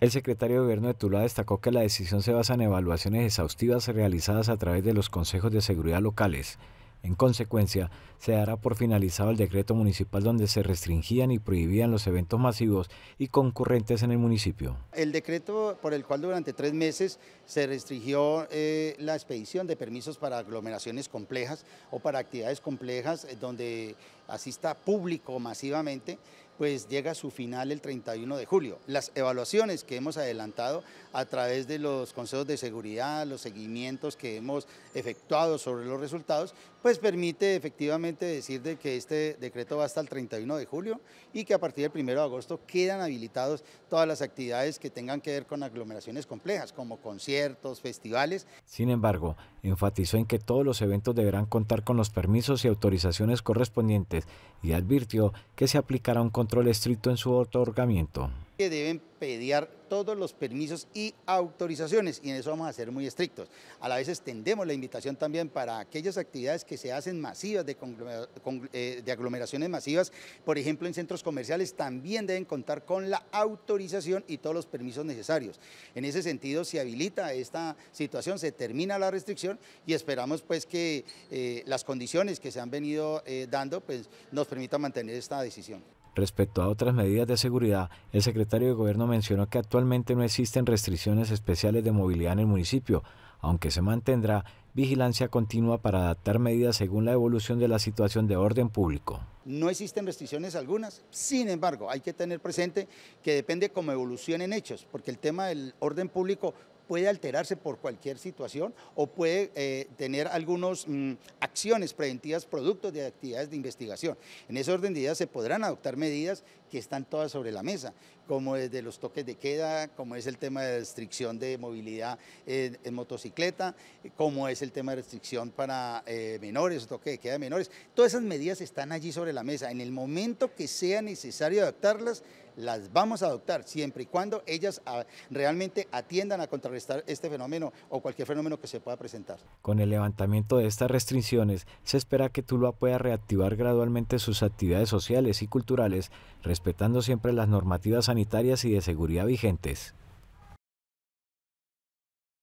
El secretario de Gobierno de Tula destacó que la decisión se basa en evaluaciones exhaustivas realizadas a través de los consejos de seguridad locales. En consecuencia, se dará por finalizado el decreto municipal donde se restringían y prohibían los eventos masivos y concurrentes en el municipio. El decreto por el cual durante tres meses se restringió eh, la expedición de permisos para aglomeraciones complejas o para actividades complejas eh, donde asista público masivamente, pues llega a su final el 31 de julio. Las evaluaciones que hemos adelantado a través de los consejos de seguridad, los seguimientos que hemos efectuado sobre los resultados, pues permite efectivamente decir que este decreto va hasta el 31 de julio y que a partir del 1 de agosto quedan habilitados todas las actividades que tengan que ver con aglomeraciones complejas, como conciertos, festivales. Sin embargo, enfatizó en que todos los eventos deberán contar con los permisos y autorizaciones correspondientes y advirtió que se aplicará un control estricto en su otorgamiento que deben pediar todos los permisos y autorizaciones y en eso vamos a ser muy estrictos. A la vez extendemos la invitación también para aquellas actividades que se hacen masivas, eh, de, aglomeraciones masivas, por ejemplo en centros comerciales también deben contar con la autorización y todos los permisos necesarios. En ese sentido se habilita esta situación, se termina la restricción y esperamos pues que eh, las condiciones que se han venido eh, dando pues, nos permitan mantener esta decisión. Respecto a otras medidas de seguridad, el secretario de Gobierno mencionó que actualmente no existen restricciones especiales de movilidad en el municipio, aunque se mantendrá vigilancia continua para adaptar medidas según la evolución de la situación de orden público. No existen restricciones algunas, sin embargo, hay que tener presente que depende cómo evolucionen hechos, porque el tema del orden público puede alterarse por cualquier situación o puede eh, tener algunas mm, acciones preventivas producto de actividades de investigación. En ese orden de ideas se podrán adoptar medidas que están todas sobre la mesa, como es de los toques de queda, como es el tema de restricción de movilidad en, motocicleta, como es el tema de restricción para eh, menores, toque de queda de menores. Todas esas medidas están allí sobre la mesa. En el momento que sea necesario adaptarlas, las vamos a adoptar siempre y cuando ellas ah, realmente atiendan a contrarrestar este fenómeno o cualquier fenómeno que se pueda presentar. Con el levantamiento de estas restricciones, se espera que Tuluá pueda reactivar gradualmente sus actividades sociales y culturales, respetando siempre las normativas sanitarias y de seguridad vigentes.